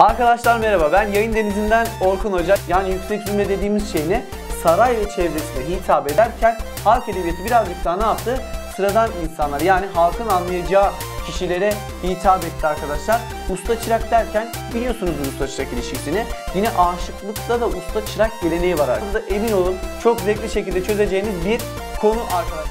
Arkadaşlar merhaba ben Yayın Denizi'nden Orkun Hoca. Yani yüksek cümle dediğimiz şey ne? Saray ve çevresine hitap ederken halk edebiyatı birazcık daha ne yaptı? Sıradan insanlar yani halkın anlayacağı kişilere hitap etti arkadaşlar. Usta çırak derken biliyorsunuz usta çırak ilişkisini. Yine aşıklıkta da usta çırak geleneği var arkadaşlar. Emin olun çok zevkli şekilde çözeceğiniz bir konu arkadaşlar.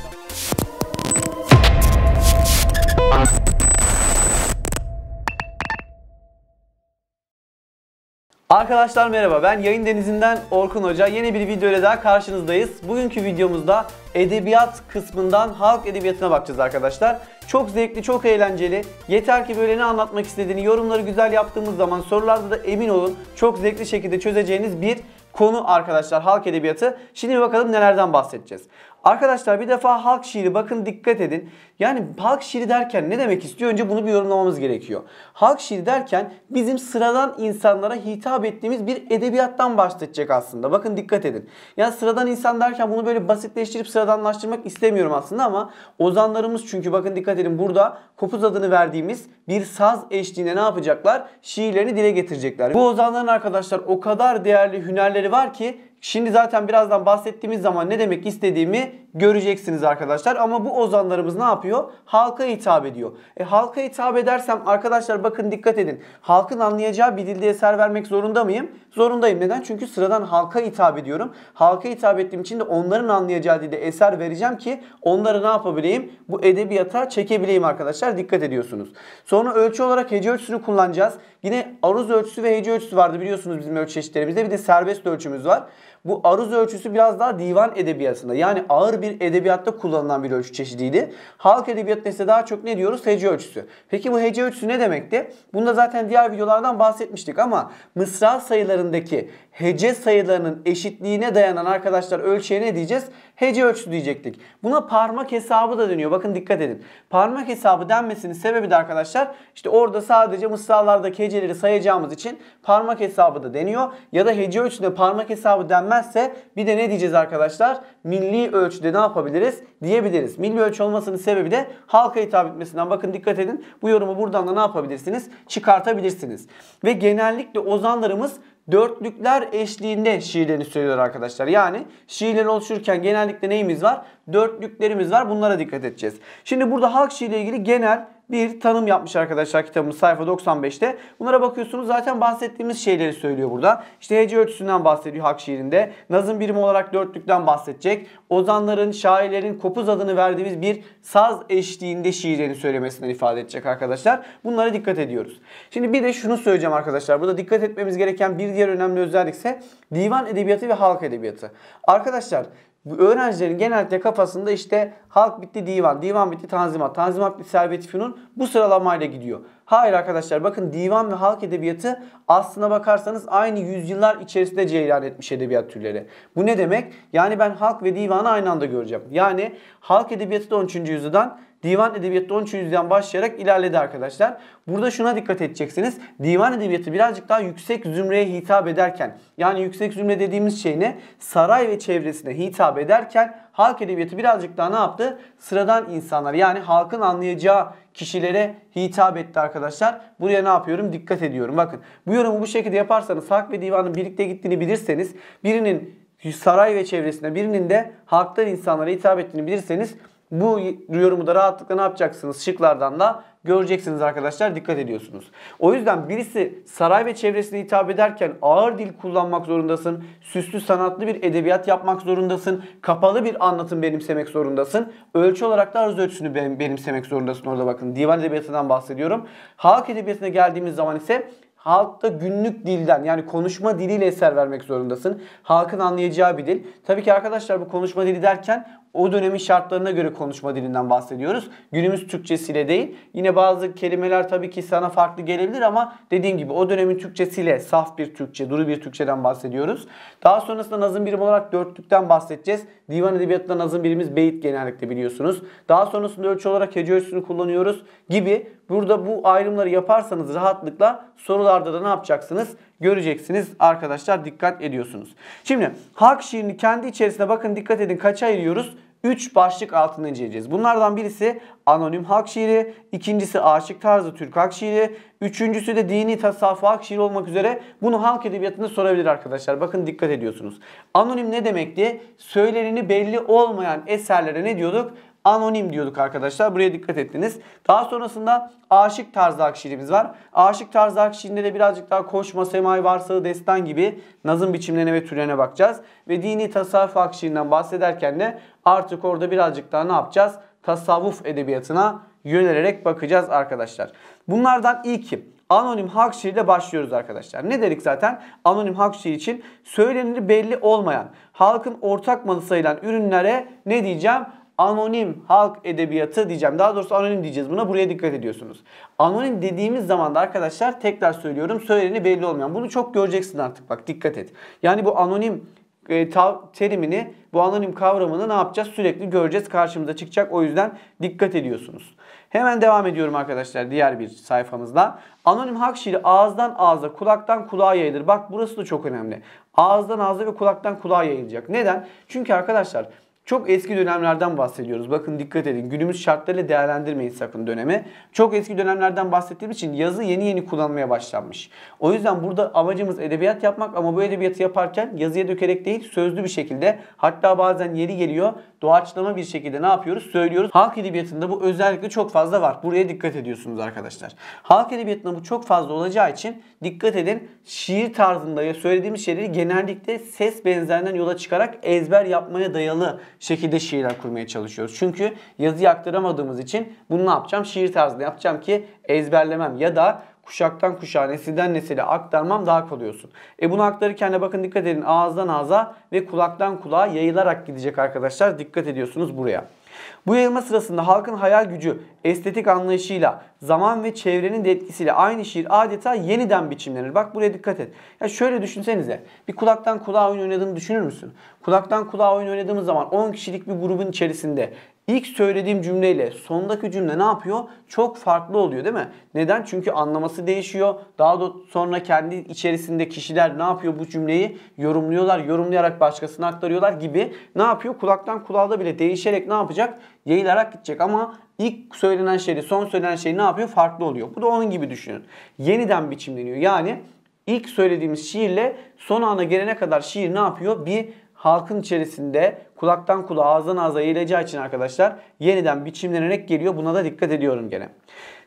Arkadaşlar merhaba ben Yayın Denizi'nden Orkun Hoca. Yeni bir video ile daha karşınızdayız. Bugünkü videomuzda edebiyat kısmından halk edebiyatına bakacağız arkadaşlar. Çok zevkli, çok eğlenceli. Yeter ki böyle ne anlatmak istediğini yorumları güzel yaptığımız zaman sorularda da emin olun çok zevkli şekilde çözeceğiniz bir konu arkadaşlar halk edebiyatı. Şimdi bakalım nelerden bahsedeceğiz. Arkadaşlar bir defa halk şiiri bakın dikkat edin. Yani halk şiiri derken ne demek istiyor? Önce bunu bir yorumlamamız gerekiyor. Halk şiiri derken bizim sıradan insanlara hitap ettiğimiz bir edebiyattan bahsedecek aslında. Bakın dikkat edin. Yani sıradan insan derken bunu böyle basitleştirip sıradanlaştırmak istemiyorum aslında ama ozanlarımız çünkü bakın dikkat edin burada kopuz adını verdiğimiz bir saz eşliğinde ne yapacaklar? Şiirlerini dile getirecekler. Bu ozanların arkadaşlar o kadar değerli hünerleri var ki Şimdi zaten birazdan bahsettiğimiz zaman ne demek istediğimi göreceksiniz arkadaşlar. Ama bu ozanlarımız ne yapıyor? Halka hitap ediyor. E, halka hitap edersem arkadaşlar bakın dikkat edin. Halkın anlayacağı bir dilde eser vermek zorunda mıyım? Zorundayım. Neden? Çünkü sıradan halka hitap ediyorum. Halka hitap ettiğim için de onların anlayacağı dilde eser vereceğim ki onları ne yapabileyim? Bu edebiyata çekebileyim arkadaşlar. Dikkat ediyorsunuz. Sonra ölçü olarak hece ölçüsünü kullanacağız. Yine aruz ölçüsü ve hece ölçüsü vardı biliyorsunuz bizim ölçü çeşitlerimizde. Bir de serbest ölçümüz var. Bu aruz ölçüsü biraz daha divan edebiyatında yani ağır bir edebiyatta kullanılan bir ölçü çeşidiydi. Halk edebiyatında ise daha çok ne diyoruz? Hece ölçüsü. Peki bu hece ölçüsü ne demekti? Bunu da zaten diğer videolardan bahsetmiştik ama mısra sayılarındaki hece sayılarının eşitliğine dayanan arkadaşlar ölçüye ne diyeceğiz? Hece ölçüsü diyecektik. Buna parmak hesabı da deniyor. Bakın dikkat edin. Parmak hesabı denmesinin sebebi de arkadaşlar işte orada sadece mısralardaki heceleri sayacağımız için parmak hesabı da deniyor. Ya da hece ölçüsünde parmak hesabı denmezse bir de ne diyeceğiz arkadaşlar? Milli ölçüde ne yapabiliriz? Diyebiliriz. Milli ölçü olmasının sebebi de halka hitap etmesinden. Bakın dikkat edin. Bu yorumu buradan da ne yapabilirsiniz? Çıkartabilirsiniz. Ve genellikle ozanlarımız dörtlükler eşliğinde şiirlerini söylüyor arkadaşlar. Yani şiirler oluşurken genellikle neyimiz var? Dörtlüklerimiz var. Bunlara dikkat edeceğiz. Şimdi burada halk şiirle ilgili genel bir tanım yapmış arkadaşlar kitabımız sayfa 95'te. Bunlara bakıyorsunuz zaten bahsettiğimiz şeyleri söylüyor burada. İşte hece ölçüsünden bahsediyor hak şiirinde. Nazım birimi olarak dörtlükten bahsedecek. Ozanların, şairlerin kopuz adını verdiğimiz bir saz eşliğinde şiirlerini söylemesinden ifade edecek arkadaşlar. Bunlara dikkat ediyoruz. Şimdi bir de şunu söyleyeceğim arkadaşlar. Burada dikkat etmemiz gereken bir diğer önemli özellik ise divan edebiyatı ve halk edebiyatı. Arkadaşlar öğrencilerin genellikle kafasında işte halk bitti divan, divan bitti tanzimat, tanzimat bitti servet fünun bu sıralamayla gidiyor. Hayır arkadaşlar bakın divan ve halk edebiyatı aslına bakarsanız aynı yüzyıllar içerisinde ceylan etmiş edebiyat türleri. Bu ne demek? Yani ben halk ve divanı aynı anda göreceğim. Yani halk edebiyatı da 13. yüzyıldan Divan edebiyatı da 13. yüzyıldan başlayarak ilerledi arkadaşlar. Burada şuna dikkat edeceksiniz. Divan edebiyatı birazcık daha yüksek zümreye hitap ederken yani yüksek zümre dediğimiz şey ne? Saray ve çevresine hitap ederken halk edebiyatı birazcık daha ne yaptı? Sıradan insanlar yani halkın anlayacağı kişilere hitap etti arkadaşlar. Buraya ne yapıyorum? Dikkat ediyorum. Bakın bu yorumu bu şekilde yaparsanız halk ve divanın birlikte gittiğini bilirseniz birinin saray ve çevresine birinin de halktan insanlara hitap ettiğini bilirseniz bu yorumu da rahatlıkla ne yapacaksınız? Şıklardan da göreceksiniz arkadaşlar dikkat ediyorsunuz. O yüzden birisi saray ve çevresine hitap ederken ağır dil kullanmak zorundasın. Süslü sanatlı bir edebiyat yapmak zorundasın. Kapalı bir anlatım benimsemek zorundasın. Ölçü olarak da arz ölçüsünü benimsemek zorundasın orada bakın. Divan edebiyatından bahsediyorum. Halk edebiyatına geldiğimiz zaman ise Halkta günlük dilden yani konuşma diliyle eser vermek zorundasın. Halkın anlayacağı bir dil. Tabii ki arkadaşlar bu konuşma dili derken o dönemin şartlarına göre konuşma dilinden bahsediyoruz. Günümüz Türkçesiyle değil. Yine bazı kelimeler tabii ki sana farklı gelebilir ama dediğim gibi o dönemin Türkçesiyle saf bir Türkçe, duru bir Türkçeden bahsediyoruz. Daha sonrasında nazım birim olarak dörtlükten bahsedeceğiz. Divan edebiyatında nazım birimiz beyit genellikle biliyorsunuz. Daha sonrasında ölçü olarak hece ölçüsünü kullanıyoruz gibi. Burada bu ayrımları yaparsanız rahatlıkla sorularda da ne yapacaksınız? göreceksiniz arkadaşlar dikkat ediyorsunuz. Şimdi halk şiirini kendi içerisine bakın dikkat edin kaça ayırıyoruz? 3 başlık altında inceleyeceğiz. Bunlardan birisi anonim halk şiiri, ikincisi aşık tarzı Türk halk şiiri, üçüncüsü de dini tasavvuf halk şiiri olmak üzere bunu halk edebiyatında sorabilir arkadaşlar. Bakın dikkat ediyorsunuz. Anonim ne demekti? Söylerini belli olmayan eserlere ne diyorduk? anonim diyorduk arkadaşlar. Buraya dikkat ettiniz. Daha sonrasında aşık tarzı akşirimiz var. Aşık tarzı akşirinde de birazcık daha koşma, semai, varsağı, destan gibi nazım biçimlerine ve türene bakacağız. Ve dini tasavvuf akşirinden bahsederken de artık orada birazcık daha ne yapacağız? Tasavvuf edebiyatına yönelerek bakacağız arkadaşlar. Bunlardan ilki anonim halk şiiriyle başlıyoruz arkadaşlar. Ne dedik zaten? Anonim halk şiiri için söylenir belli olmayan, halkın ortak malı sayılan ürünlere ne diyeceğim? anonim halk edebiyatı diyeceğim. Daha doğrusu anonim diyeceğiz buna. Buraya dikkat ediyorsunuz. Anonim dediğimiz zaman da arkadaşlar tekrar söylüyorum. Söyleni belli olmayan. Bunu çok göreceksin artık bak dikkat et. Yani bu anonim e, terimini, bu anonim kavramını ne yapacağız? Sürekli göreceğiz. Karşımıza çıkacak. O yüzden dikkat ediyorsunuz. Hemen devam ediyorum arkadaşlar diğer bir sayfamızda. Anonim halk şiiri ağızdan ağza, kulaktan kulağa yayılır. Bak burası da çok önemli. Ağızdan ağza ve kulaktan kulağa yayılacak. Neden? Çünkü arkadaşlar çok eski dönemlerden bahsediyoruz. Bakın dikkat edin. Günümüz şartlarıyla değerlendirmeyin sakın dönemi. Çok eski dönemlerden bahsettiğim için yazı yeni yeni kullanmaya başlanmış. O yüzden burada amacımız edebiyat yapmak ama bu edebiyatı yaparken yazıya dökerek değil sözlü bir şekilde hatta bazen yeri geliyor doğaçlama bir şekilde ne yapıyoruz? Söylüyoruz. Halk edebiyatında bu özellikle çok fazla var. Buraya dikkat ediyorsunuz arkadaşlar. Halk edebiyatında bu çok fazla olacağı için dikkat edin. Şiir tarzında ya söylediğimiz şeyleri genellikle ses benzerinden yola çıkarak ezber yapmaya dayalı şekilde şiirler kurmaya çalışıyoruz. Çünkü yazı aktaramadığımız için bunu ne yapacağım? Şiir tarzında yapacağım ki ezberlemem ya da kuşaktan kuşağa, nesilden nesile aktarmam daha kolay olsun. E bunu aktarırken de bakın dikkat edin ağızdan ağza ve kulaktan kulağa yayılarak gidecek arkadaşlar. Dikkat ediyorsunuz buraya. Bu yayılma sırasında halkın hayal gücü, estetik anlayışıyla, zaman ve çevrenin de etkisiyle aynı şiir adeta yeniden biçimlenir. Bak buraya dikkat et. Ya şöyle düşünsenize. Bir kulaktan kulağa oyun oynadığını düşünür müsün? Kulaktan kulağa oyun oynadığımız zaman 10 kişilik bir grubun içerisinde İlk söylediğim cümleyle sondaki cümle ne yapıyor? Çok farklı oluyor değil mi? Neden? Çünkü anlaması değişiyor. Daha da sonra kendi içerisinde kişiler ne yapıyor bu cümleyi? Yorumluyorlar, yorumlayarak başkasına aktarıyorlar gibi ne yapıyor? Kulaktan kulağa bile değişerek ne yapacak? Yayılarak gidecek ama ilk söylenen şeyle son söylenen şey ne yapıyor? Farklı oluyor. Bu da onun gibi düşünün. Yeniden biçimleniyor. Yani ilk söylediğimiz şiirle son ana gelene kadar şiir ne yapıyor? Bir halkın içerisinde kulaktan kulağa ağızdan ağza yayılacağı için arkadaşlar yeniden biçimlenerek geliyor. Buna da dikkat ediyorum gene.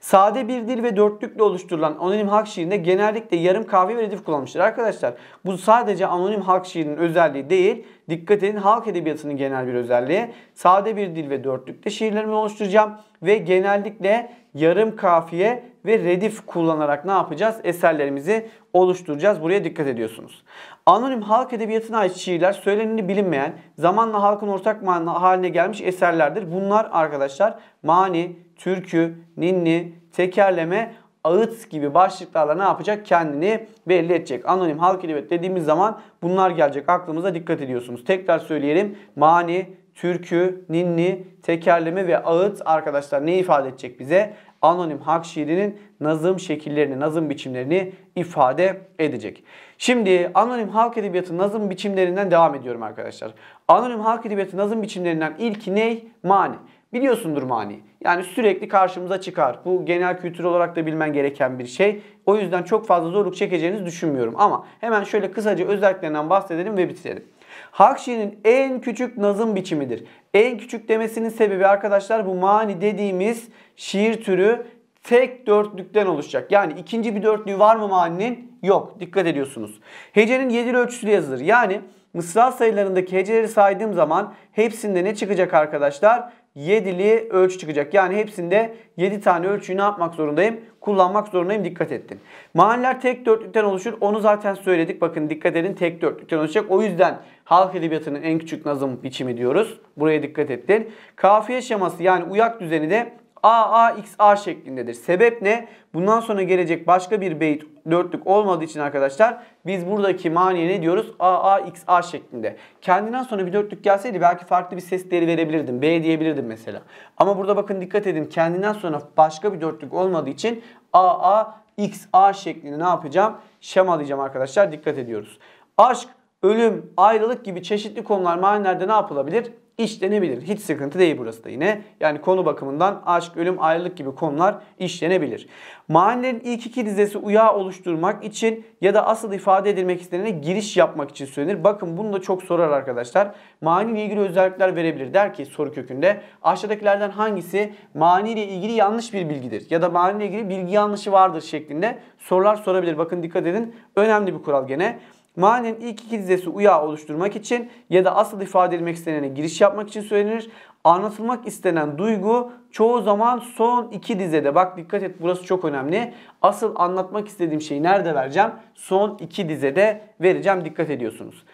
Sade bir dil ve dörtlükle oluşturulan anonim halk şiirinde genellikle yarım kahve ve redif kullanmıştır. Arkadaşlar bu sadece anonim halk şiirinin özelliği değil. Dikkat edin halk edebiyatının genel bir özelliği. Sade bir dil ve dörtlükte şiirlerimi oluşturacağım ve genellikle yarım kafiye ve redif kullanarak ne yapacağız? Eserlerimizi oluşturacağız. Buraya dikkat ediyorsunuz. Anonim halk edebiyatına ait şiirler söyleneni bilinmeyen, zamanla halkın ortak haline gelmiş eserlerdir. Bunlar arkadaşlar mani, türkü, ninni, tekerleme, ağıt gibi başlıklarla ne yapacak? Kendini belli edecek. Anonim halk edebiyat dediğimiz zaman bunlar gelecek. Aklımıza dikkat ediyorsunuz. Tekrar söyleyelim. Mani, türkü, ninni, tekerleme ve ağıt arkadaşlar ne ifade edecek bize? anonim halk şiirinin nazım şekillerini, nazım biçimlerini ifade edecek. Şimdi anonim halk edebiyatı nazım biçimlerinden devam ediyorum arkadaşlar. Anonim halk edebiyatı nazım biçimlerinden ilki ney? Mani. Biliyorsundur mani. Yani sürekli karşımıza çıkar. Bu genel kültür olarak da bilmen gereken bir şey. O yüzden çok fazla zorluk çekeceğinizi düşünmüyorum. Ama hemen şöyle kısaca özelliklerinden bahsedelim ve bitirelim. Halk şiirinin en küçük nazım biçimidir. En küçük demesinin sebebi arkadaşlar bu mani dediğimiz şiir türü tek dörtlükten oluşacak. Yani ikinci bir dörtlüğü var mı mahallenin? Yok. Dikkat ediyorsunuz. Hecenin yedili ölçüsü yazılır. Yani mısra sayılarındaki heceleri saydığım zaman hepsinde ne çıkacak arkadaşlar? Yedili ölçü çıkacak. Yani hepsinde 7 tane ölçüyü ne yapmak zorundayım? Kullanmak zorundayım. Dikkat ettin. Mahaller tek dörtlükten oluşur. Onu zaten söyledik. Bakın dikkat edin tek dörtlükten oluşacak. O yüzden halk edebiyatının en küçük nazım biçimi diyoruz. Buraya dikkat ettin. Kafiye şeması yani uyak düzeni de AAXA şeklindedir. Sebep ne? Bundan sonra gelecek başka bir beyt dörtlük olmadığı için arkadaşlar biz buradaki maniye ne diyoruz? AAXA şeklinde. Kendinden sonra bir dörtlük gelseydi belki farklı bir ses değeri verebilirdim. B diyebilirdim mesela. Ama burada bakın dikkat edin kendinden sonra başka bir dörtlük olmadığı için AAXA şeklinde ne yapacağım? Şema diyeceğim arkadaşlar. Dikkat ediyoruz. Aşk, ölüm, ayrılık gibi çeşitli konular manilerde ne yapılabilir? işlenebilir. Hiç sıkıntı değil burası da yine. Yani konu bakımından aşk, ölüm, ayrılık gibi konular işlenebilir. Manilerin ilk iki dizesi uyağı oluşturmak için ya da asıl ifade edilmek istenene giriş yapmak için söylenir. Bakın bunu da çok sorar arkadaşlar. Mani ile ilgili özellikler verebilir. Der ki soru kökünde aşağıdakilerden hangisi mani ile ilgili yanlış bir bilgidir ya da mani ile ilgili bilgi yanlışı vardır şeklinde sorular sorabilir. Bakın dikkat edin önemli bir kural gene manen ilk iki dizesi uyağı oluşturmak için ya da asıl ifade edilmek istenene giriş yapmak için söylenir. Anlatılmak istenen duygu çoğu zaman son iki dizede. Bak dikkat et burası çok önemli. Asıl anlatmak istediğim şeyi nerede vereceğim? Son iki dizede vereceğim dikkat ediyorsunuz.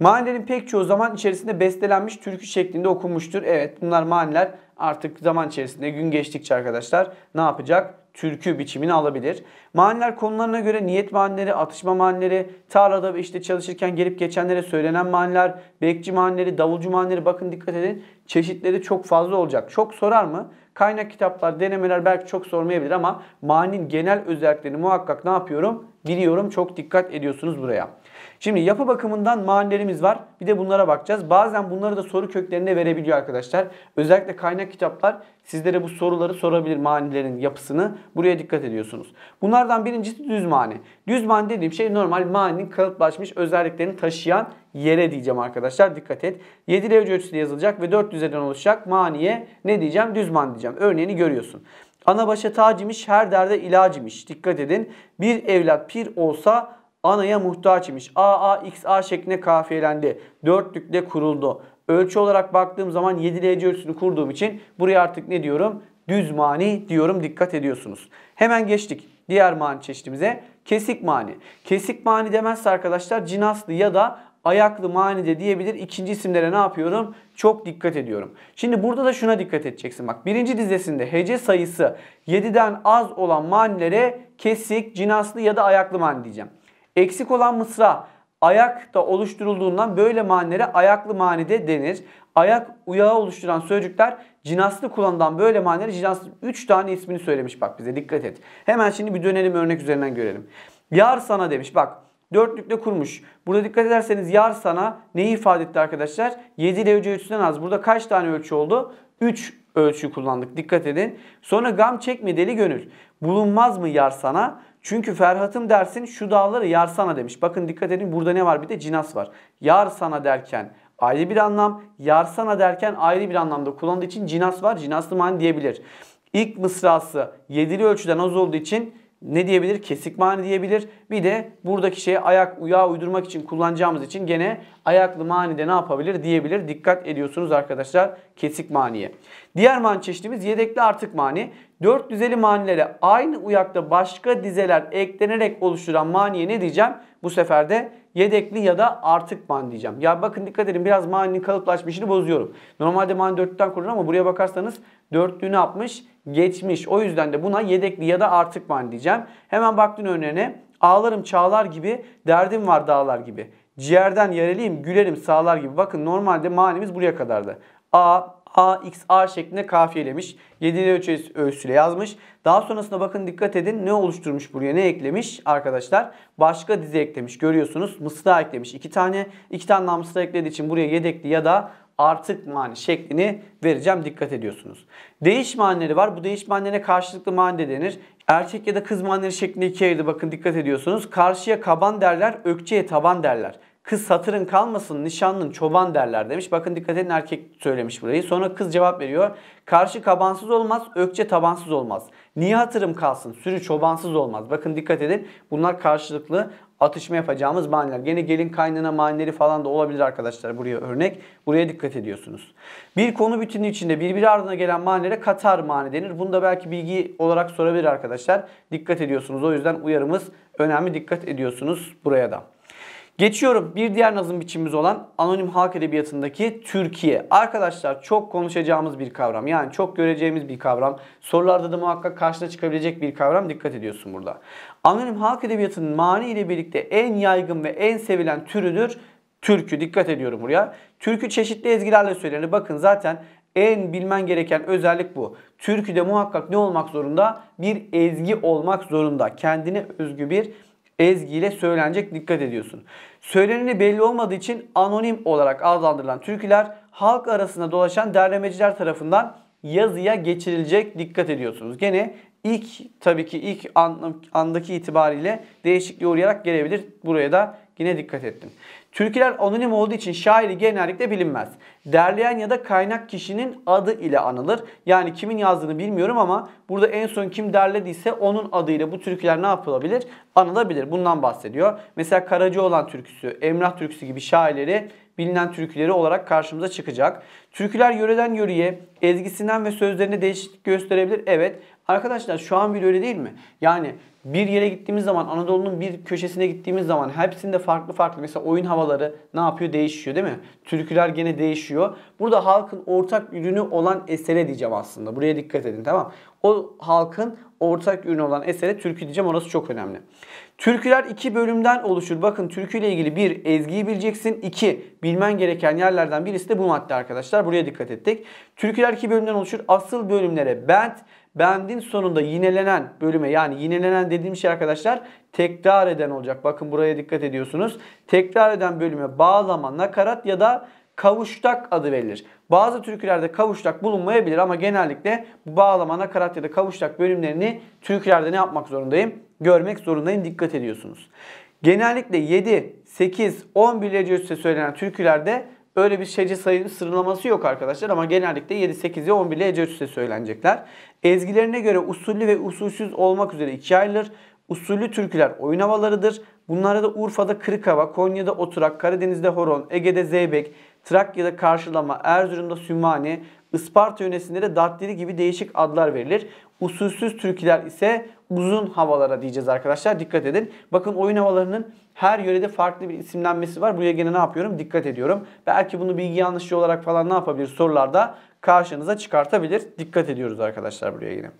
Manilerin pek çoğu zaman içerisinde bestelenmiş türkü şeklinde okunmuştur. Evet bunlar maniler artık zaman içerisinde gün geçtikçe arkadaşlar ne yapacak? türkü biçimini alabilir. Maniler konularına göre niyet manileri, atışma manileri, tarlada ve işte çalışırken gelip geçenlere söylenen maniler, bekçi manileri, davulcu manileri bakın dikkat edin. Çeşitleri çok fazla olacak. Çok sorar mı? Kaynak kitaplar, denemeler belki çok sormayabilir ama maninin genel özelliklerini muhakkak ne yapıyorum? Biliyorum çok dikkat ediyorsunuz buraya. Şimdi yapı bakımından mahallelerimiz var. Bir de bunlara bakacağız. Bazen bunları da soru köklerine verebiliyor arkadaşlar. Özellikle kaynak kitaplar sizlere bu soruları sorabilir manilerin yapısını. Buraya dikkat ediyorsunuz. Bunlardan birincisi düz mani. Düz mani dediğim şey normal maninin kalıplaşmış özelliklerini taşıyan yere diyeceğim arkadaşlar. Dikkat et. 7 derece ölçüsüyle yazılacak ve 4 düzeden oluşacak maniye ne diyeceğim? Düz mani diyeceğim. Örneğini görüyorsun. Ana başa tacimiş, her derde ilacimiş. Dikkat edin. Bir evlat pir olsa anaya muhtaç imiş. A, A, X, A şeklinde kafiyelendi. Dörtlükle kuruldu. Ölçü olarak baktığım zaman 7 derece ölçüsünü kurduğum için buraya artık ne diyorum? Düz mani diyorum dikkat ediyorsunuz. Hemen geçtik diğer mani çeşitimize. Kesik mani. Kesik mani demezse arkadaşlar cinaslı ya da ayaklı mani de diyebilir. İkinci isimlere ne yapıyorum? Çok dikkat ediyorum. Şimdi burada da şuna dikkat edeceksin. Bak birinci dizesinde hece sayısı 7'den az olan manilere kesik, cinaslı ya da ayaklı mani diyeceğim. Eksik olan mısra ayak da oluşturulduğundan böyle manilere ayaklı manide denir. Ayak uyağı oluşturan sözcükler cinaslı kullanılan böyle manilere cinaslı 3 tane ismini söylemiş bak bize dikkat et. Hemen şimdi bir dönelim örnek üzerinden görelim. Yar sana demiş bak dörtlükle kurmuş. Burada dikkat ederseniz yar sana neyi ifade etti arkadaşlar? 7 ile hüce ölçüsünden az. Burada kaç tane ölçü oldu? 3 ölçü kullandık dikkat edin. Sonra gam çekme deli gönül. Bulunmaz mı yar sana? Çünkü Ferhat'ım dersin şu dağları yar sana demiş. Bakın dikkat edin burada ne var bir de cinas var. Yar sana derken ayrı bir anlam, yar sana derken ayrı bir anlamda kullandığı için cinas var. Cinaslı mani diyebilir. İlk mısrası yedili ölçüden az olduğu için ne diyebilir? Kesik mani diyebilir. Bir de buradaki şeye ayak uya uydurmak için kullanacağımız için gene ayaklı mani de ne yapabilir diyebilir. Dikkat ediyorsunuz arkadaşlar kesik maniye. Diğer mani çeşidimiz yedekli artık mani dört düzeli manilere aynı uyakta başka dizeler eklenerek oluşturan maniye ne diyeceğim? Bu sefer de yedekli ya da artık mani diyeceğim. Ya bakın dikkat edin biraz maninin kalıplaşmışını bozuyorum. Normalde mani dörtlüden kurulur ama buraya bakarsanız dörtlüğü ne yapmış? Geçmiş. O yüzden de buna yedekli ya da artık mani diyeceğim. Hemen baktın önlerine ağlarım çağlar gibi derdim var dağlar gibi. Ciğerden yareliyim gülerim sağlar gibi. Bakın normalde manimiz buraya kadardı. A, A, X, A şeklinde kafiyelemiş. 7'li ölçüsü ölçüsüyle yazmış. Daha sonrasında bakın dikkat edin ne oluşturmuş buraya ne eklemiş arkadaşlar. Başka dizi eklemiş görüyorsunuz. Mısra eklemiş 2 tane. 2 tane daha mısra eklediği için buraya yedekli ya da artık mani şeklini vereceğim dikkat ediyorsunuz. Değiş Değişmenleri var. Bu değiş değişmenlere karşılıklı mani de denir. Erkek ya da kız manileri şeklinde ikiye ayırdı bakın dikkat ediyorsunuz. Karşıya kaban derler, ökçeye taban derler. Kız satırın kalmasın nişanlın çoban derler demiş. Bakın dikkat edin erkek söylemiş burayı. Sonra kız cevap veriyor. Karşı kabansız olmaz, ökçe tabansız olmaz. Niye hatırım kalsın, sürü çobansız olmaz. Bakın dikkat edin bunlar karşılıklı atışma yapacağımız bahaneler. Gene gelin kaynana manileri falan da olabilir arkadaşlar buraya örnek. Buraya dikkat ediyorsunuz. Bir konu bütünü içinde birbiri ardına gelen manilere katar mani denir. Bunu da belki bilgi olarak sorabilir arkadaşlar. Dikkat ediyorsunuz. O yüzden uyarımız önemli. Dikkat ediyorsunuz buraya da. Geçiyorum bir diğer nazım biçimimiz olan anonim halk edebiyatındaki Türkiye. Arkadaşlar çok konuşacağımız bir kavram. Yani çok göreceğimiz bir kavram. Sorularda da muhakkak karşına çıkabilecek bir kavram. Dikkat ediyorsun burada. Anonim halk edebiyatının mani ile birlikte en yaygın ve en sevilen türüdür türkü. Dikkat ediyorum buraya. Türkü çeşitli ezgilerle söylenir. Bakın zaten en bilmen gereken özellik bu. Türküde muhakkak ne olmak zorunda? Bir ezgi olmak zorunda. Kendine özgü bir ezgiyle söylenecek dikkat ediyorsun. Söyleneni belli olmadığı için anonim olarak adlandırılan türküler halk arasında dolaşan derlemeciler tarafından yazıya geçirilecek dikkat ediyorsunuz. Gene ilk tabii ki ilk andaki itibariyle değişikliğe uğrayarak gelebilir. Buraya da yine dikkat ettim. Türküler anonim olduğu için şairi genellikle bilinmez. Derleyen ya da kaynak kişinin adı ile anılır. Yani kimin yazdığını bilmiyorum ama burada en son kim derlediyse onun adıyla bu türküler ne yapılabilir? Anılabilir. Bundan bahsediyor. Mesela Karacı olan türküsü, Emrah türküsü gibi şairleri bilinen türküleri olarak karşımıza çıkacak. Türküler yöreden yöreye, ezgisinden ve sözlerine değişiklik gösterebilir. Evet. Arkadaşlar şu an bile öyle değil mi? Yani bir yere gittiğimiz zaman Anadolu'nun bir köşesine gittiğimiz zaman hepsinde farklı farklı mesela oyun havaları ne yapıyor değişiyor değil mi? Türküler gene değişiyor. Burada halkın ortak ürünü olan esere diyeceğim aslında. Buraya dikkat edin tamam. O halkın ortak ürünü olan esere türkü diyeceğim. Orası çok önemli. Türküler iki bölümden oluşur. Bakın türküyle ilgili bir ezgiyi bileceksin. iki bilmen gereken yerlerden birisi de bu madde arkadaşlar. Buraya dikkat ettik. Türküler iki bölümden oluşur. Asıl bölümlere bent Bendin sonunda yinelenen bölüme yani yinelenen dediğim şey arkadaşlar tekrar eden olacak. Bakın buraya dikkat ediyorsunuz. Tekrar eden bölüme bağlama, nakarat ya da kavuştak adı verilir. Bazı türkülerde kavuştak bulunmayabilir ama genellikle bağlama, nakarat ya da kavuştak bölümlerini türkülerde ne yapmak zorundayım? Görmek zorundayım. Dikkat ediyorsunuz. Genellikle 7, 8, 11 hece üstte söylenen türkülerde Böyle bir şeyci sayı sıralaması yok arkadaşlar ama genellikle 7, 8 ve 11 ile hece söylenecekler. Ezgilerine göre usullü ve usulsüz olmak üzere ikiye ayrılır. Usullü türküler oyun havalarıdır. Bunlara da Urfa'da kırık hava, Konya'da oturak, Karadeniz'de horon, Ege'de zeybek, Trakya'da karşılama, Erzurum'da sümane, Isparta yönesinde de dattili gibi değişik adlar verilir. Usulsüz türküler ise uzun havalara diyeceğiz arkadaşlar. Dikkat edin. Bakın oyun havalarının her yörede farklı bir isimlenmesi var. Buraya gene ne yapıyorum? Dikkat ediyorum. Belki bunu bilgi yanlışlığı olarak falan ne yapabilir sorularda karşınıza çıkartabilir. Dikkat ediyoruz arkadaşlar buraya yine.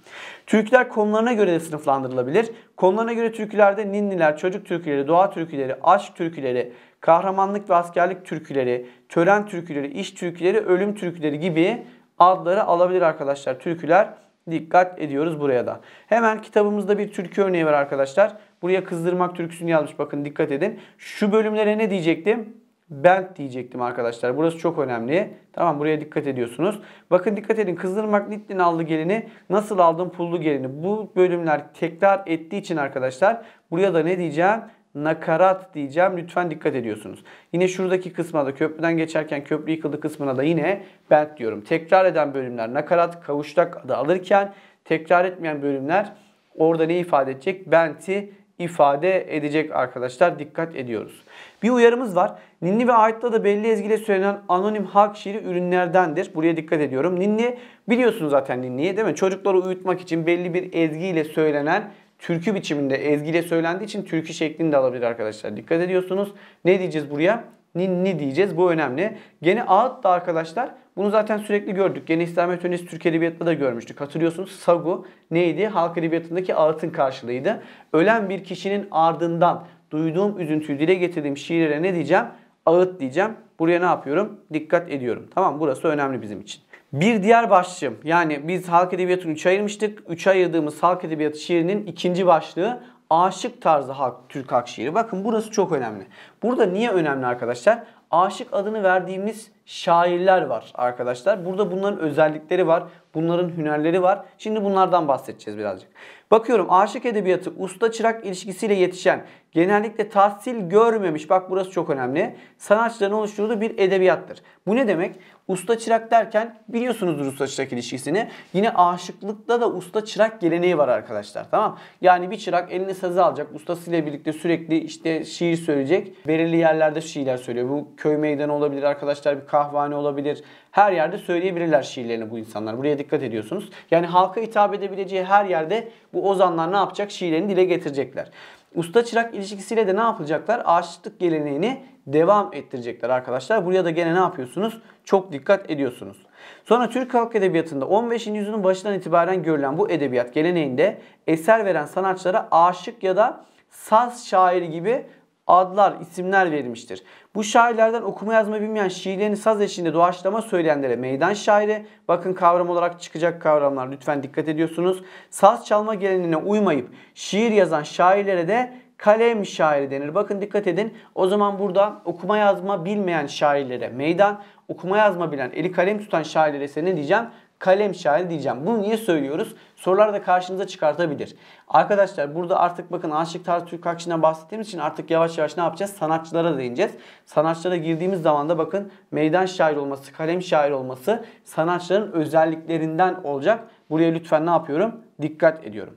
Türküler konularına göre de sınıflandırılabilir. Konularına göre türkülerde ninniler, çocuk türküleri, doğa türküleri, aşk türküleri, kahramanlık ve askerlik türküleri, tören türküleri, iş türküleri, ölüm türküleri gibi adları alabilir arkadaşlar türküler dikkat ediyoruz buraya da. Hemen kitabımızda bir türkü örneği var arkadaşlar. Buraya kızdırmak türküsünü yazmış bakın dikkat edin. Şu bölümlere ne diyecektim? Bent diyecektim arkadaşlar. Burası çok önemli. Tamam buraya dikkat ediyorsunuz. Bakın dikkat edin. Kızdırmak Nittin aldı gelini. Nasıl aldın pullu gelini. Bu bölümler tekrar ettiği için arkadaşlar buraya da ne diyeceğim? nakarat diyeceğim. Lütfen dikkat ediyorsunuz. Yine şuradaki kısma da köprüden geçerken köprü yıkıldı kısmına da yine bent diyorum. Tekrar eden bölümler nakarat kavuştak adı alırken tekrar etmeyen bölümler orada ne ifade edecek? Bent'i ifade edecek arkadaşlar. Dikkat ediyoruz. Bir uyarımız var. Ninni ve Ait'ta da belli ezgiyle söylenen anonim halk şiiri ürünlerdendir. Buraya dikkat ediyorum. Ninni biliyorsunuz zaten Ninni'yi değil mi? Çocukları uyutmak için belli bir ezgiyle söylenen türkü biçiminde ezgiyle söylendiği için türkü şeklini de alabilir arkadaşlar. Dikkat ediyorsunuz. Ne diyeceğiz buraya? Ni, diyeceğiz. Bu önemli. Gene ağıt da arkadaşlar bunu zaten sürekli gördük. Gene İslamiyet öncesi Türk Edebiyatı'nda da görmüştük. Hatırlıyorsunuz sagu neydi? Halk Edebiyatı'ndaki ağıtın karşılığıydı. Ölen bir kişinin ardından duyduğum üzüntüyü dile getirdiğim şiirlere ne diyeceğim? Ağıt diyeceğim. Buraya ne yapıyorum? Dikkat ediyorum. Tamam burası önemli bizim için. Bir diğer başlığım yani biz halk edebiyatını 3'e ayırmıştık. 3'e ayırdığımız halk edebiyatı şiirinin ikinci başlığı aşık tarzı halk, Türk halk şiiri. Bakın burası çok önemli. Burada niye önemli arkadaşlar? Aşık adını verdiğimiz şairler var arkadaşlar. Burada bunların özellikleri var. Bunların hünerleri var. Şimdi bunlardan bahsedeceğiz birazcık. Bakıyorum aşık edebiyatı usta çırak ilişkisiyle yetişen, genellikle tahsil görmemiş, bak burası çok önemli, sanatçıların oluşturduğu bir edebiyattır. Bu ne demek? Usta çırak derken biliyorsunuzdur usta çırak ilişkisini. Yine aşıklıkta da usta çırak geleneği var arkadaşlar tamam Yani bir çırak eline sazı alacak. Ustasıyla birlikte sürekli işte şiir söyleyecek. Belirli yerlerde şiirler söylüyor. Bu köy meydanı olabilir arkadaşlar. Bir kahvane olabilir her yerde söyleyebilirler şiirlerini bu insanlar. Buraya dikkat ediyorsunuz. Yani halka hitap edebileceği her yerde bu ozanlar ne yapacak? Şiirlerini dile getirecekler. Usta çırak ilişkisiyle de ne yapacaklar? Aşıklık geleneğini devam ettirecekler arkadaşlar. Buraya da gene ne yapıyorsunuz? Çok dikkat ediyorsunuz. Sonra Türk halk edebiyatında 15. yüzyılın başından itibaren görülen bu edebiyat geleneğinde eser veren sanatçılara aşık ya da saz şairi gibi adlar, isimler verilmiştir. Bu şairlerden okuma yazma bilmeyen şiirlerini saz eşliğinde doğaçlama söyleyenlere meydan şairi, bakın kavram olarak çıkacak kavramlar lütfen dikkat ediyorsunuz. Saz çalma geleneğine uymayıp şiir yazan şairlere de kalem şairi denir. Bakın dikkat edin. O zaman burada okuma yazma bilmeyen şairlere meydan, okuma yazma bilen, eli kalem tutan şairlere ise ne diyeceğim? kalem şairi diyeceğim. Bunu niye söylüyoruz? Sorular da karşınıza çıkartabilir. Arkadaşlar burada artık bakın Aşık Tarz Türk Akşi'nden bahsettiğimiz için artık yavaş yavaş ne yapacağız? Sanatçılara değineceğiz. Sanatçılara girdiğimiz zaman da bakın meydan şair olması, kalem şair olması sanatçıların özelliklerinden olacak. Buraya lütfen ne yapıyorum? Dikkat ediyorum.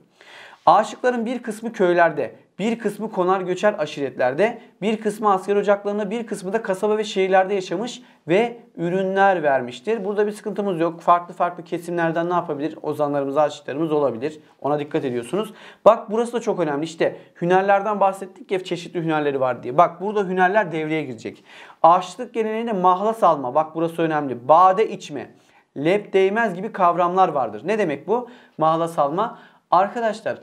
Aşıkların bir kısmı köylerde, bir kısmı konar göçer aşiretlerde, bir kısmı asker ocaklarında, bir kısmı da kasaba ve şehirlerde yaşamış ve ürünler vermiştir. Burada bir sıkıntımız yok. Farklı farklı kesimlerden ne yapabilir? Ozanlarımız, aşçılarımız olabilir. Ona dikkat ediyorsunuz. Bak burası da çok önemli. İşte hünerlerden bahsettik ya çeşitli hünerleri var diye. Bak burada hünerler devreye girecek. Ağaçlık geleneğine mahlas alma. Bak burası önemli. Bade içme. Lep değmez gibi kavramlar vardır. Ne demek bu? Mahlas alma. Arkadaşlar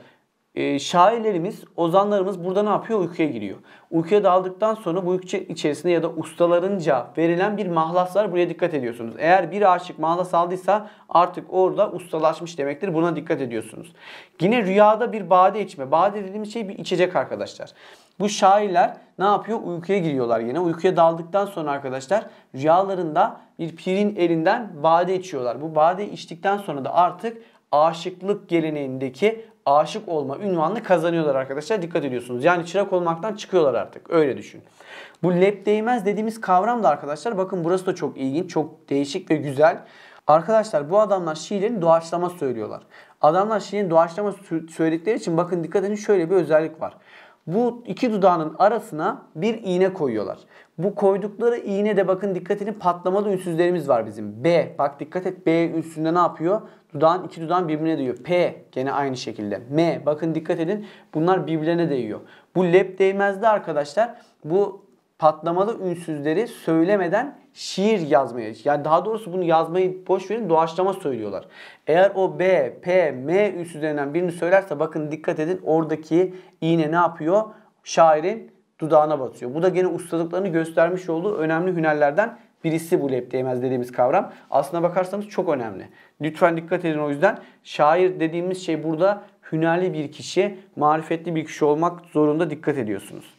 e, şairlerimiz, ozanlarımız burada ne yapıyor? Uykuya giriyor. Uykuya daldıktan sonra bu uyku içerisinde ya da ustalarınca verilen bir mahlas var. Buraya dikkat ediyorsunuz. Eğer bir aşık mahlas aldıysa artık orada ustalaşmış demektir. Buna dikkat ediyorsunuz. Yine rüyada bir bade içme. Bade dediğimiz şey bir içecek arkadaşlar. Bu şairler ne yapıyor? Uykuya giriyorlar yine. Uykuya daldıktan sonra arkadaşlar rüyalarında bir pirin elinden bade içiyorlar. Bu bade içtikten sonra da artık aşıklık geleneğindeki aşık olma ünvanını kazanıyorlar arkadaşlar. Dikkat ediyorsunuz. Yani çırak olmaktan çıkıyorlar artık. Öyle düşün. Bu lep değmez dediğimiz kavram da arkadaşlar bakın burası da çok ilginç, çok değişik ve güzel. Arkadaşlar bu adamlar şiirin doğaçlama söylüyorlar. Adamlar şiirin doğaçlama söyledikleri için bakın dikkat edin şöyle bir özellik var. Bu iki dudağının arasına bir iğne koyuyorlar. Bu koydukları iğne de bakın dikkat edin patlamalı ünsüzlerimiz var bizim. B bak dikkat et B ünsünde ne yapıyor? Dudağın iki dudağın birbirine değiyor. P gene aynı şekilde. M bakın dikkat edin bunlar birbirlerine değiyor. Bu lep değmezdi arkadaşlar. Bu patlamalı ünsüzleri söylemeden şiir yazmaya, yani daha doğrusu bunu yazmayı boş verin doğaçlama söylüyorlar. Eğer o B, P, M ünsüzlerinden birini söylerse bakın dikkat edin oradaki iğne ne yapıyor? Şairin dudağına batıyor. Bu da gene ustalıklarını göstermiş olduğu önemli hünerlerden Birisi bu lep değmez dediğimiz kavram aslına bakarsanız çok önemli. Lütfen dikkat edin o yüzden. Şair dediğimiz şey burada hünerli bir kişi, marifetli bir kişi olmak zorunda dikkat ediyorsunuz.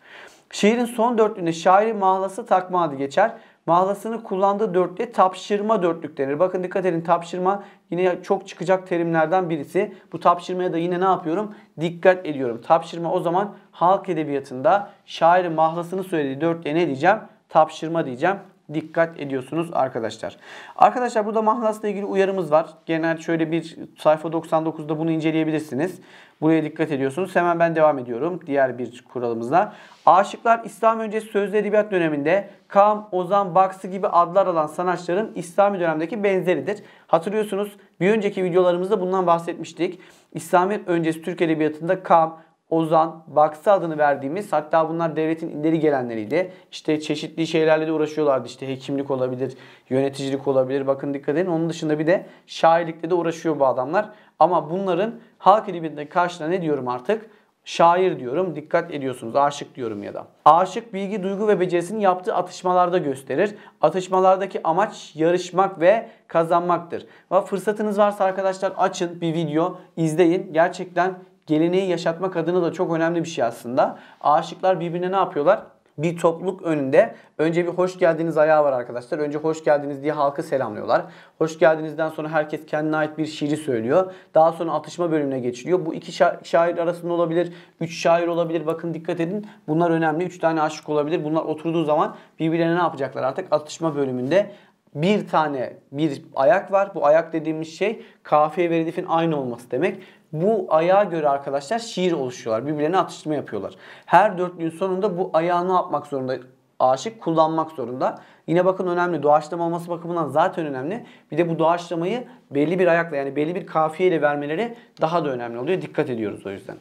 Şiirin son dörtlüğüne şairin mahlası takma adı geçer. Mahlasını kullandığı dörtlüğe tapşırma dörtlük denir. Bakın dikkat edin tapşırma yine çok çıkacak terimlerden birisi. Bu tapşırmaya da yine ne yapıyorum? Dikkat ediyorum. Tapşırma o zaman halk edebiyatında şairin mahlasını söylediği dörtlüğe ne diyeceğim? Tapşırma diyeceğim dikkat ediyorsunuz arkadaşlar. Arkadaşlar burada mahlasla ilgili uyarımız var. Genel şöyle bir sayfa 99'da bunu inceleyebilirsiniz. Buraya dikkat ediyorsunuz. Hemen ben devam ediyorum diğer bir kuralımızla. Aşıklar İslam öncesi sözlü edebiyat döneminde Kam, Ozan, Baksı gibi adlar alan sanatçıların İslami dönemdeki benzeridir. Hatırlıyorsunuz bir önceki videolarımızda bundan bahsetmiştik. İslamiyet öncesi Türk edebiyatında Kam, Ozan, Baksı adını verdiğimiz hatta bunlar devletin ileri gelenleriydi. İşte çeşitli şeylerle de uğraşıyorlardı. İşte hekimlik olabilir, yöneticilik olabilir. Bakın dikkat edin. Onun dışında bir de şairlikle de uğraşıyor bu adamlar. Ama bunların halk edebiyatında karşına ne diyorum artık? Şair diyorum. Dikkat ediyorsunuz. Aşık diyorum ya da. Aşık bilgi, duygu ve becerisini yaptığı atışmalarda gösterir. Atışmalardaki amaç yarışmak ve kazanmaktır. Ve fırsatınız varsa arkadaşlar açın bir video izleyin. Gerçekten geleneği yaşatmak adına da çok önemli bir şey aslında. Aşıklar birbirine ne yapıyorlar? bir topluluk önünde önce bir hoş geldiniz ayağı var arkadaşlar. Önce hoş geldiniz diye halkı selamlıyorlar. Hoş geldinizden sonra herkes kendine ait bir şiiri söylüyor. Daha sonra atışma bölümüne geçiliyor. Bu iki şair arasında olabilir. Üç şair olabilir. Bakın dikkat edin. Bunlar önemli. Üç tane aşık olabilir. Bunlar oturduğu zaman birbirlerine ne yapacaklar artık? Atışma bölümünde bir tane bir ayak var. Bu ayak dediğimiz şey kafiye ve redifin aynı olması demek. Bu ayağa göre arkadaşlar şiir oluşuyorlar. Birbirlerine atıştırma yapıyorlar. Her dörtlüğün sonunda bu ayağı ne yapmak zorunda? Aşık kullanmak zorunda. Yine bakın önemli. Doğaçlama olması bakımından zaten önemli. Bir de bu doğaçlamayı belli bir ayakla yani belli bir kafiye ile vermeleri daha da önemli oluyor. Dikkat ediyoruz o yüzden.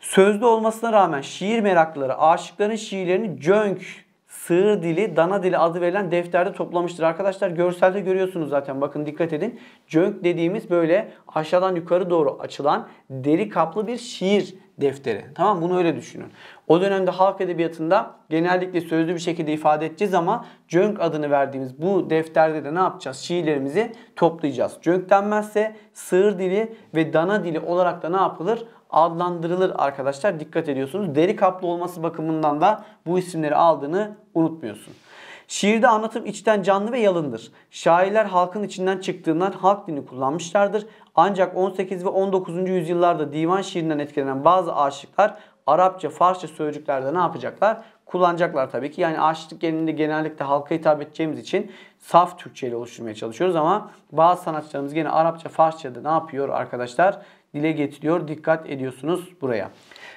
Sözlü olmasına rağmen şiir meraklıları aşıkların şiirlerini cönk sığır dili, dana dili adı verilen defterde toplamıştır. Arkadaşlar görselde görüyorsunuz zaten bakın dikkat edin. Cönk dediğimiz böyle aşağıdan yukarı doğru açılan deri kaplı bir şiir defteri. Tamam bunu öyle düşünün. O dönemde halk edebiyatında genellikle sözlü bir şekilde ifade edeceğiz ama cönk adını verdiğimiz bu defterde de ne yapacağız? Şiirlerimizi toplayacağız. Cönk denmezse sığır dili ve dana dili olarak da ne yapılır? adlandırılır arkadaşlar. Dikkat ediyorsunuz. Deri kaplı olması bakımından da bu isimleri aldığını unutmuyorsun. Şiirde anlatım içten canlı ve yalındır. Şairler halkın içinden çıktığından halk dilini kullanmışlardır. Ancak 18 ve 19. yüzyıllarda divan şiirinden etkilenen bazı aşıklar Arapça, Farsça sözcüklerde ne yapacaklar? Kullanacaklar tabii ki. Yani açlık yerinde genellikle halka hitap edeceğimiz için saf Türkçe ile oluşturmaya çalışıyoruz ama bazı sanatçılarımız gene Arapça, Farsça'da ne yapıyor arkadaşlar? Dile getiriyor. Dikkat ediyorsunuz buraya.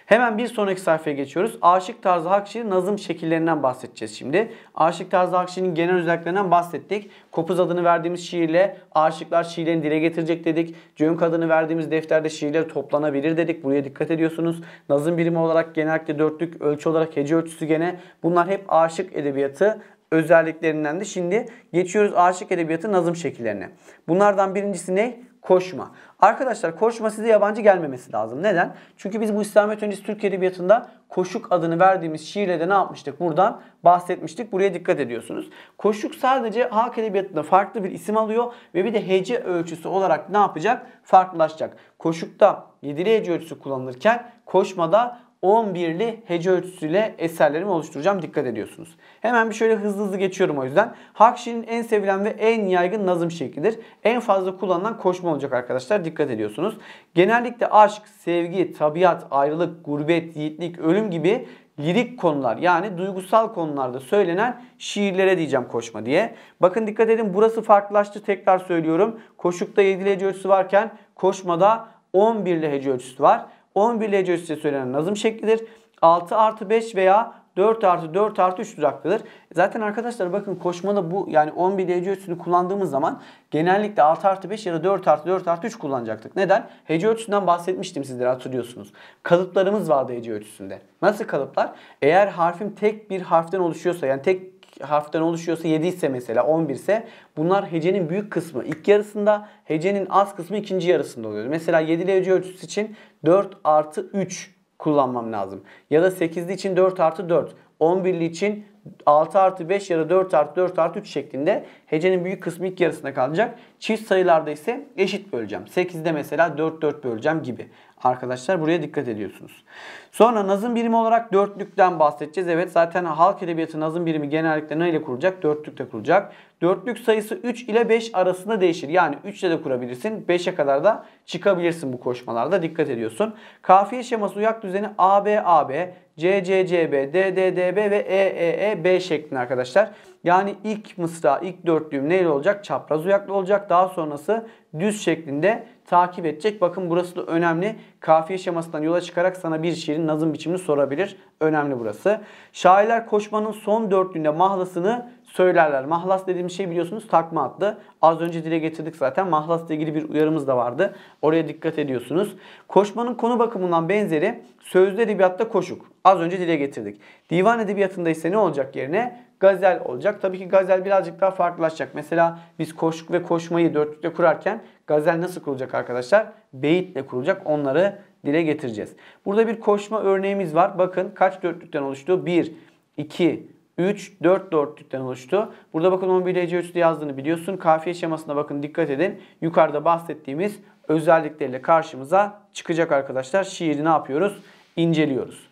Hemen bir sonraki sayfaya geçiyoruz. Aşık tarzı hakşiri nazım şekillerinden bahsedeceğiz şimdi. Aşık tarzı hakşirinin genel özelliklerinden bahsettik. Kopuz adını verdiğimiz şiirle aşıklar şiirlerini dile getirecek dedik. Cönk adını verdiğimiz defterde şiirler toplanabilir dedik. Buraya dikkat ediyorsunuz. Nazım birimi olarak genellikle dörtlük, ölçü olarak hece ölçüsü gene. Bunlar hep aşık edebiyatı özelliklerinden de. Şimdi geçiyoruz aşık edebiyatı nazım şekillerine. Bunlardan birincisi ne? Koşma. Arkadaşlar koşma size yabancı gelmemesi lazım. Neden? Çünkü biz bu İslamiyet öncesi Türk Edebiyatı'nda koşuk adını verdiğimiz şiirle de ne yapmıştık? Buradan bahsetmiştik. Buraya dikkat ediyorsunuz. Koşuk sadece halk edebiyatında farklı bir isim alıyor ve bir de hece ölçüsü olarak ne yapacak? Farklılaşacak. Koşukta yedili hece ölçüsü kullanılırken koşmada 11'li hece ölçüsüyle eserlerimi oluşturacağım dikkat ediyorsunuz. Hemen bir şöyle hızlı hızlı geçiyorum o yüzden. Hakşi'nin en sevilen ve en yaygın nazım şeklidir. En fazla kullanılan koşma olacak arkadaşlar dikkat ediyorsunuz. Genellikle aşk, sevgi, tabiat, ayrılık, gurbet, yiğitlik, ölüm gibi lirik konular yani duygusal konularda söylenen şiirlere diyeceğim koşma diye. Bakın dikkat edin burası farklılaştı tekrar söylüyorum. Koşukta 7 hece ölçüsü varken koşmada 11 hece ölçüsü var. 11 lece üstüne söylenen nazım şeklidir. 6 artı 5 veya 4 artı 4 artı 3 duraklıdır. Zaten arkadaşlar bakın koşmada bu yani 11 hece ölçüsünü kullandığımız zaman genellikle 6 artı 5 ya da 4 artı 4 artı 3 kullanacaktık. Neden? Hece ölçüsünden bahsetmiştim sizlere hatırlıyorsunuz. Kalıplarımız vardı hece ölçüsünde. Nasıl kalıplar? Eğer harfim tek bir harften oluşuyorsa yani tek harften oluşuyorsa 7 ise mesela 11 ise bunlar hecenin büyük kısmı ilk yarısında hecenin az kısmı ikinci yarısında oluyor. Mesela 7'li hece ölçüsü için 4 artı 3 kullanmam lazım. Ya da 8'li için 4 artı 4. 11'li için 6 artı 5 ya da 4 artı 4 artı 3 şeklinde hecenin büyük kısmı ilk yarısında kalacak. Çift sayılarda ise eşit böleceğim. 8'de mesela 4 4 böleceğim gibi. Arkadaşlar buraya dikkat ediyorsunuz. Sonra nazım birimi olarak dörtlükten bahsedeceğiz. Evet zaten halk edebiyatı nazım birimi genellikle neyle kurulacak? Dörtlükte kurulacak. Dörtlük sayısı 3 ile 5 arasında değişir. Yani 3 ile de kurabilirsin. 5'e kadar da çıkabilirsin bu koşmalarda. Dikkat ediyorsun. Kafiye şeması uyak düzeni AB AB, CCCB, DDDB ve EEEB şeklinde arkadaşlar. Yani ilk mısra, ilk dörtlüğüm neyle olacak? Çapraz uyaklı olacak. Daha sonrası düz şeklinde takip edecek. Bakın burası da önemli. Kafiye şemasından yola çıkarak sana bir şiirin nazım biçimini sorabilir. Önemli burası. Şairler koşmanın son dörtlüğünde mahlasını söylerler. Mahlas dediğim şey biliyorsunuz takma adlı. Az önce dile getirdik zaten. Mahlasla ilgili bir uyarımız da vardı. Oraya dikkat ediyorsunuz. Koşmanın konu bakımından benzeri sözlü edebiyatta koşuk. Az önce dile getirdik. Divan edebiyatında ise ne olacak yerine? gazel olacak. Tabii ki gazel birazcık daha farklılaşacak. Mesela biz koşuk ve koşmayı dörtlükte kurarken gazel nasıl kurulacak arkadaşlar? Beyitle kurulacak. Onları dile getireceğiz. Burada bir koşma örneğimiz var. Bakın kaç dörtlükten oluştu? 1, 2, 3, 4 dörtlükten oluştu. Burada bakın 11 hece 3 yazdığını biliyorsun. Kafiye şemasına bakın dikkat edin. Yukarıda bahsettiğimiz özellikleriyle karşımıza çıkacak arkadaşlar. Şiiri ne yapıyoruz? İnceliyoruz.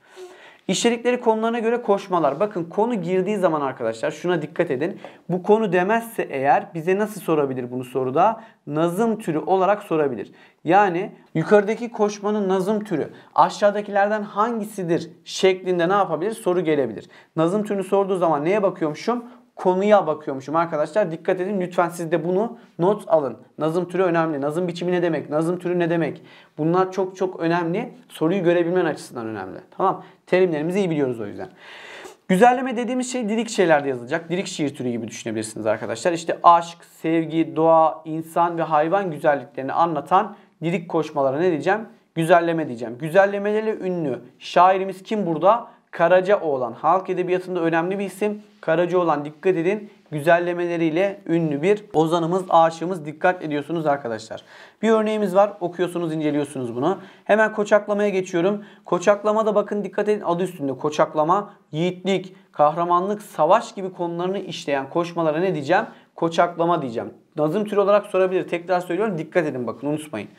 İşledikleri konularına göre koşmalar. Bakın konu girdiği zaman arkadaşlar şuna dikkat edin. Bu konu demezse eğer bize nasıl sorabilir bunu soruda? Nazım türü olarak sorabilir. Yani yukarıdaki koşmanın nazım türü aşağıdakilerden hangisidir şeklinde ne yapabilir? Soru gelebilir. Nazım türünü sorduğu zaman neye bakıyormuşum? konuya bakıyormuşum arkadaşlar. Dikkat edin lütfen siz de bunu not alın. Nazım türü önemli. Nazım biçimi ne demek? Nazım türü ne demek? Bunlar çok çok önemli. Soruyu görebilmen açısından önemli. Tamam. Terimlerimizi iyi biliyoruz o yüzden. Güzelleme dediğimiz şey dirik şeylerde yazılacak. Dirik şiir türü gibi düşünebilirsiniz arkadaşlar. İşte aşk, sevgi, doğa, insan ve hayvan güzelliklerini anlatan dirik koşmalara ne diyeceğim? Güzelleme diyeceğim. Güzellemeleri ünlü. Şairimiz kim burada? Karaca Oğlan halk edebiyatında önemli bir isim. Karaca Oğlan dikkat edin güzellemeleriyle ünlü bir ozanımız, aşığımız dikkat ediyorsunuz arkadaşlar. Bir örneğimiz var. Okuyorsunuz, inceliyorsunuz bunu. Hemen koçaklamaya geçiyorum. Koçaklama da bakın dikkat edin adı üstünde. Koçaklama, yiğitlik, kahramanlık, savaş gibi konularını işleyen koşmalara ne diyeceğim? Koçaklama diyeceğim. Nazım türü olarak sorabilir. Tekrar söylüyorum. Dikkat edin bakın unutmayın.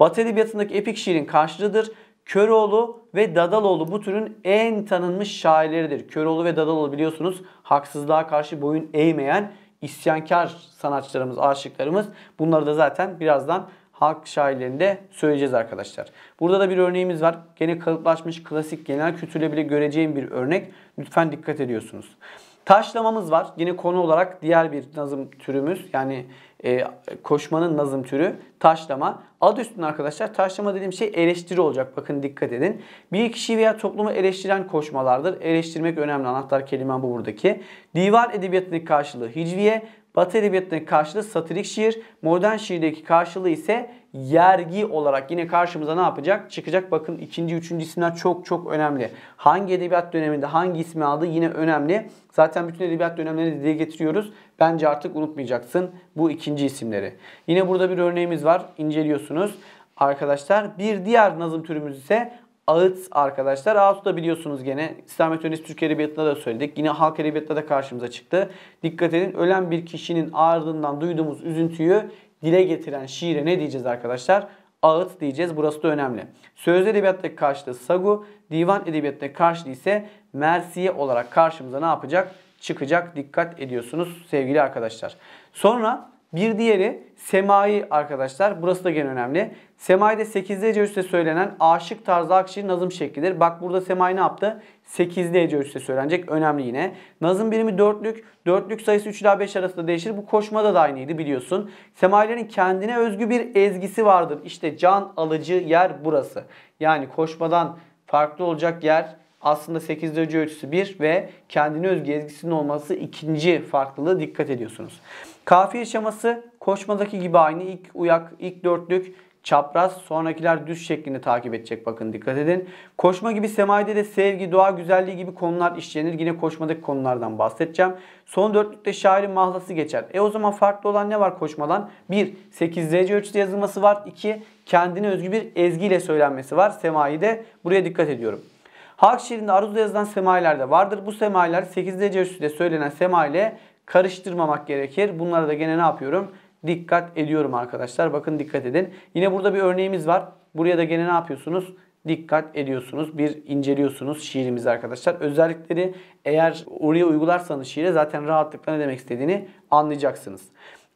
Batı edebiyatındaki epik şiirin karşılığıdır. Köroğlu ve Dadaloğlu bu türün en tanınmış şairleridir. Köroğlu ve Dadaloğlu biliyorsunuz haksızlığa karşı boyun eğmeyen isyankar sanatçılarımız, aşıklarımız. Bunları da zaten birazdan halk şairlerinde söyleyeceğiz arkadaşlar. Burada da bir örneğimiz var. Gene kalıplaşmış klasik genel kültürle bile göreceğim bir örnek. Lütfen dikkat ediyorsunuz. Taşlamamız var. Yine konu olarak diğer bir nazım türümüz. Yani e, koşmanın nazım türü taşlama. Adı üstünde arkadaşlar taşlama dediğim şey eleştiri olacak. Bakın dikkat edin. Bir kişi veya toplumu eleştiren koşmalardır. Eleştirmek önemli. Anahtar kelimem bu buradaki. Divan edebiyatındaki karşılığı hicviye, Batı edebiyatındaki karşılığı satirik şiir, modern şiirdeki karşılığı ise yergi olarak yine karşımıza ne yapacak? Çıkacak. Bakın ikinci, üçüncü isimler çok çok önemli. Hangi edebiyat döneminde hangi ismi aldı yine önemli. Zaten bütün edebiyat dönemlerini dile getiriyoruz. Bence artık unutmayacaksın bu ikinci isimleri. Yine burada bir örneğimiz var. inceliyorsunuz arkadaşlar. Bir diğer nazım türümüz ise ağıt arkadaşlar. Ağıt da biliyorsunuz gene İslam Ötönist Türk Edebiyatı'nda da söyledik. Yine halk edebiyatında da karşımıza çıktı. Dikkat edin ölen bir kişinin ardından duyduğumuz üzüntüyü dile getiren şiire ne diyeceğiz arkadaşlar? Ağıt diyeceğiz. Burası da önemli. Söz edebiyattaki karşılığı sagu, divan edebiyattaki karşılığı ise mersiye olarak karşımıza ne yapacak? Çıkacak. Dikkat ediyorsunuz sevgili arkadaşlar. Sonra bir diğeri semai arkadaşlar. Burası da gene önemli. Semai'de 8 hece üstte söylenen aşık tarzı akşi nazım şeklidir. Bak burada semai ne yaptı? 8 hece üstte söylenecek. Önemli yine. Nazım birimi dörtlük. Dörtlük sayısı 3 ila 5 arasında değişir. Bu koşmada da aynıydı biliyorsun. Semailerin kendine özgü bir ezgisi vardır. İşte can alıcı yer burası. Yani koşmadan farklı olacak yer aslında 8 derece ölçüsü 1 ve kendine özgü ezgisinin olması ikinci farklılığı dikkat ediyorsunuz. Kafiye şeması koşmadaki gibi aynı. İlk uyak, ilk dörtlük, çapraz, sonrakiler düz şeklini takip edecek. Bakın dikkat edin. Koşma gibi semaide de sevgi, doğa, güzelliği gibi konular işlenir. Yine koşmadaki konulardan bahsedeceğim. Son dörtlükte şairin mahlası geçer. E o zaman farklı olan ne var koşmadan? 1. 8 derece ölçüde yazılması var. 2. Kendine özgü bir ezgiyle söylenmesi var. Semaide buraya dikkat ediyorum. Halk şiirinde aruzda yazılan semailer de vardır. Bu semailer 8 derece ölçüde söylenen sema karıştırmamak gerekir. Bunlara da gene ne yapıyorum? Dikkat ediyorum arkadaşlar. Bakın dikkat edin. Yine burada bir örneğimiz var. Buraya da gene ne yapıyorsunuz? dikkat ediyorsunuz. Bir inceliyorsunuz şiirimizi arkadaşlar. Özellikleri eğer oraya uygularsanız şiire zaten rahatlıkla ne demek istediğini anlayacaksınız.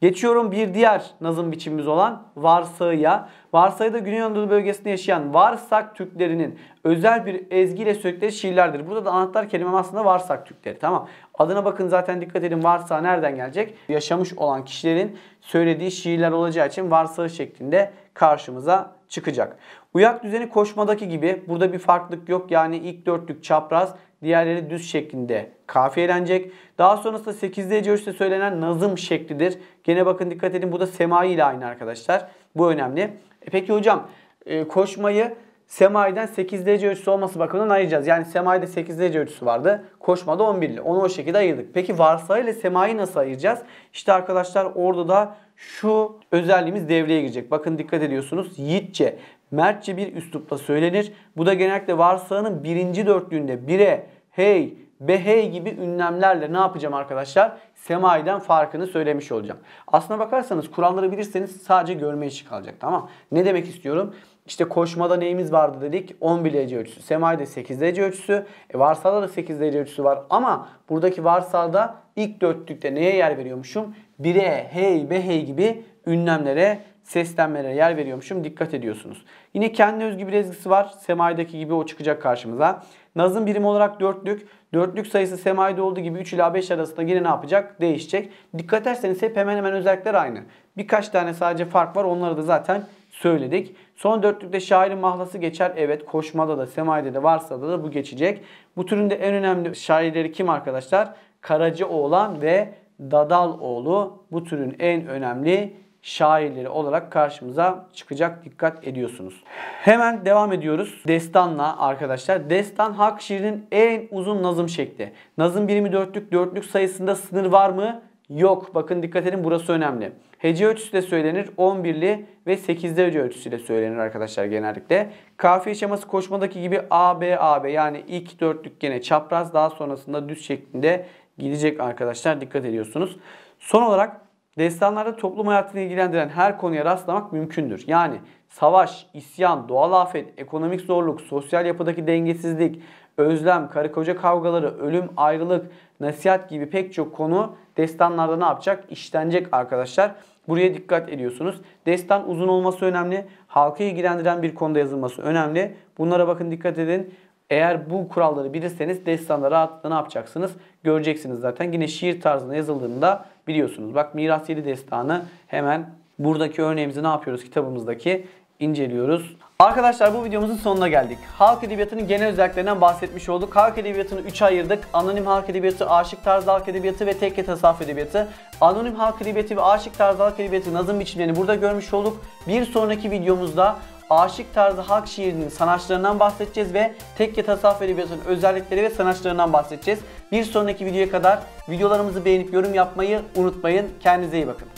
Geçiyorum bir diğer nazım biçimimiz olan varsayıya. Varsayıda Güney Anadolu bölgesinde yaşayan Varsak Türklerinin özel bir ezgiyle söyledikleri şiirlerdir. Burada da anahtar kelimem aslında Varsak Türkleri. Tamam. Adına bakın zaten dikkat edin varsa nereden gelecek? Yaşamış olan kişilerin söylediği şiirler olacağı için varsağı şeklinde karşımıza çıkacak. Uyak düzeni koşmadaki gibi burada bir farklılık yok. Yani ilk dörtlük çapraz, diğerleri düz şeklinde kafiyelenecek. Daha sonrasında 8'de Ece söylenen nazım şeklidir. Gene bakın dikkat edin bu da semai ile aynı arkadaşlar. Bu önemli. E peki hocam e, koşmayı Semai'den 8 derece ölçüsü olması bakımından ayıracağız. Yani Semai'de 8 derece ölçüsü vardı. Koşmada 11 ile. Onu o şekilde ayırdık. Peki Varsayı ile Semai'yi nasıl ayıracağız? İşte arkadaşlar orada da şu özelliğimiz devreye girecek. Bakın dikkat ediyorsunuz. Yiğitçe, mertçe bir üslupla söylenir. Bu da genellikle varsayının birinci dörtlüğünde bire, hey, behey gibi ünlemlerle ne yapacağım arkadaşlar? Semai'den farkını söylemiş olacağım. Aslına bakarsanız kuralları bilirseniz sadece görme işi kalacak tamam Ne demek istiyorum? İşte koşmada neyimiz vardı dedik? 10 derece ölçüsü. Semayda 8 derece ölçüsü. E varsada da 8 derece ölçüsü var. Ama buradaki varsada ilk dörtlükte neye yer veriyormuşum? Bire, hey, be, hey gibi ünlemlere, seslenmelere yer veriyormuşum. Dikkat ediyorsunuz. Yine kendi özgü bir ezgisi var. Semaydaki gibi o çıkacak karşımıza. Nazın birim olarak dörtlük. Dörtlük sayısı semayda olduğu gibi 3 ila 5 arasında yine ne yapacak? Değişecek. Dikkat ederseniz hep hemen hemen özellikler aynı. Birkaç tane sadece fark var. Onları da zaten söyledik. Son dörtlükte şairin mahlası geçer. Evet koşmada da semayde de varsa da, da bu geçecek. Bu türünde en önemli şairleri kim arkadaşlar? Karacaoğlan ve Dadaloğlu bu türün en önemli şairleri olarak karşımıza çıkacak dikkat ediyorsunuz. Hemen devam ediyoruz destanla arkadaşlar. Destan halk şiirinin en uzun nazım şekli. Nazım birimi dörtlük, dörtlük sayısında sınır var mı? Yok. Bakın dikkat edin burası önemli. Hece ölçüsüyle söylenir. 11'li ve 8'li hece ölçüsüyle söylenir arkadaşlar genellikle. Kafiye şeması koşmadaki gibi AB AB yani ilk dörtlük gene çapraz daha sonrasında düz şeklinde gidecek arkadaşlar. Dikkat ediyorsunuz. Son olarak destanlarda toplum hayatını ilgilendiren her konuya rastlamak mümkündür. Yani savaş, isyan, doğal afet, ekonomik zorluk, sosyal yapıdaki dengesizlik, özlem, karı koca kavgaları, ölüm, ayrılık, nasihat gibi pek çok konu destanlarda ne yapacak? İşlenecek arkadaşlar. Buraya dikkat ediyorsunuz. Destan uzun olması önemli. Halkı ilgilendiren bir konuda yazılması önemli. Bunlara bakın dikkat edin. Eğer bu kuralları bilirseniz destanda rahatlıkla ne yapacaksınız? Göreceksiniz zaten. Yine şiir tarzında yazıldığını da biliyorsunuz. Bak Miras 7 destanı hemen buradaki örneğimizi ne yapıyoruz kitabımızdaki? inceliyoruz. Arkadaşlar bu videomuzun sonuna geldik. Halk edebiyatının genel özelliklerinden bahsetmiş olduk. Halk edebiyatını 3'e ayırdık. Anonim halk edebiyatı, aşık tarzı halk edebiyatı ve tekke tasavvuf edebiyatı. Anonim halk edebiyatı ve aşık tarzı halk edebiyatı nazım biçimlerini burada görmüş olduk. Bir sonraki videomuzda aşık tarzı halk şiirinin sanatçılarından bahsedeceğiz ve tekke tasavvuf edebiyatının özellikleri ve sanatçılarından bahsedeceğiz. Bir sonraki videoya kadar videolarımızı beğenip yorum yapmayı unutmayın. Kendinize iyi bakın.